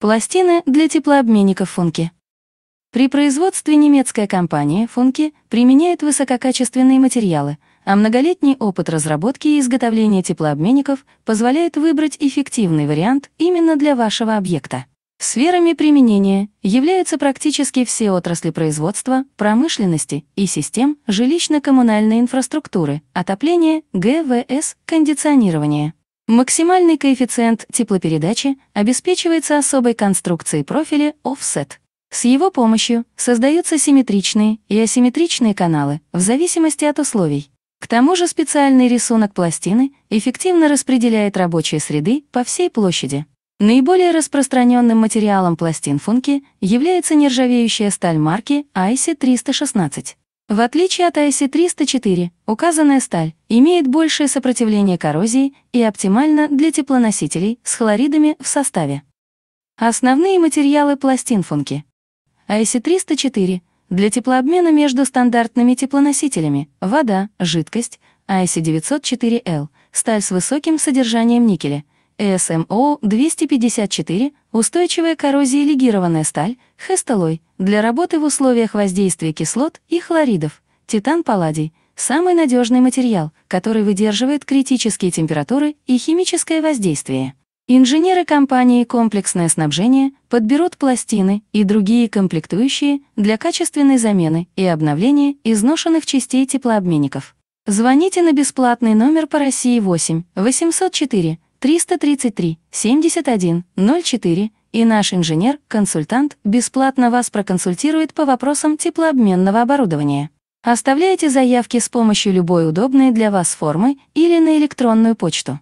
Пластины для теплообменников Функи. При производстве немецкая компания Функи применяет высококачественные материалы, а многолетний опыт разработки и изготовления теплообменников позволяет выбрать эффективный вариант именно для вашего объекта. Сферами применения являются практически все отрасли производства, промышленности и систем жилищно-коммунальной инфраструктуры, отопления, ГВС, кондиционирования. Максимальный коэффициент теплопередачи обеспечивается особой конструкцией профиля Offset. С его помощью создаются симметричные и асимметричные каналы в зависимости от условий. К тому же специальный рисунок пластины эффективно распределяет рабочие среды по всей площади. Наиболее распространенным материалом пластин функи является нержавеющая сталь марки IC316. В отличие от IC304, указанная сталь имеет большее сопротивление коррозии и оптимальна для теплоносителей с хлоридами в составе. Основные материалы пластинфунки. IC304 для теплообмена между стандартными теплоносителями – вода, жидкость, IC904L, сталь с высоким содержанием никеля – SMO 254, устойчивая коррозии легированная сталь, хесталой, для работы в условиях воздействия кислот и хлоридов, титан-палладий, самый надежный материал, который выдерживает критические температуры и химическое воздействие. Инженеры компании «Комплексное снабжение» подберут пластины и другие комплектующие для качественной замены и обновления изношенных частей теплообменников. Звоните на бесплатный номер по России 8 804 333 71 04, и наш инженер-консультант бесплатно вас проконсультирует по вопросам теплообменного оборудования. Оставляйте заявки с помощью любой удобной для вас формы или на электронную почту.